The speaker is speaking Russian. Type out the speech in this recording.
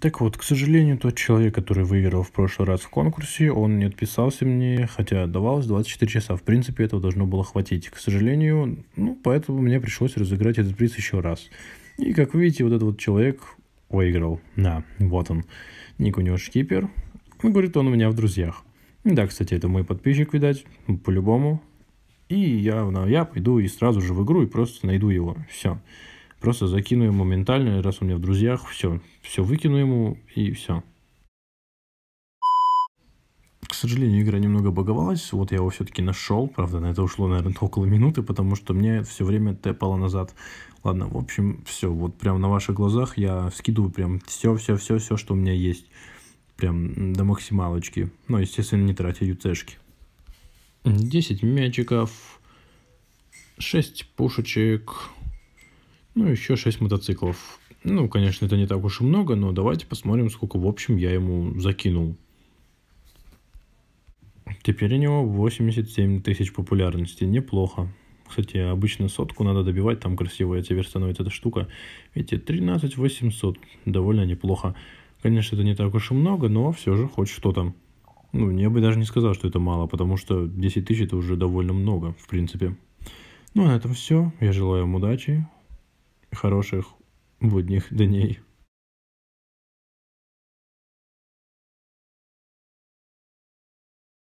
Так вот, к сожалению, тот человек, который выиграл в прошлый раз в конкурсе, он не отписался мне, хотя давалось 24 часа. В принципе, этого должно было хватить. К сожалению, ну, поэтому мне пришлось разыграть этот приз еще раз. И, как видите, вот этот вот человек выиграл. Да, вот он. Ник у него шкипер. Он ну, говорит, он у меня в друзьях. Да, кстати, это мой подписчик, видать, по-любому. И я, я пойду и сразу же в игру и просто найду его. Все. Просто закину ему ментально, раз у меня в друзьях, все. Все выкину ему и все. К сожалению, игра немного баговалась. Вот я его все-таки нашел. Правда, на это ушло, наверное, около минуты, потому что мне все время тэпало назад. Ладно, в общем, все. Вот прям на ваших глазах я скидываю прям все-все-все-все, что у меня есть. Прям до максималочки. Но, ну, естественно, не тратя юцешки. 10 мячиков. 6 пушечек. Ну, еще 6 мотоциклов. Ну, конечно, это не так уж и много, но давайте посмотрим, сколько в общем я ему закинул. Теперь у него 87 тысяч популярности. Неплохо. Кстати, обычно сотку надо добивать, там красиво, красивая теперь становится эта штука. Видите, 13 800, довольно неплохо. Конечно, это не так уж и много, но все же хоть что-то. Ну, я бы даже не сказал, что это мало, потому что 10 тысяч это уже довольно много, в принципе. Ну, а на этом все. Я желаю вам удачи хороших будних дней.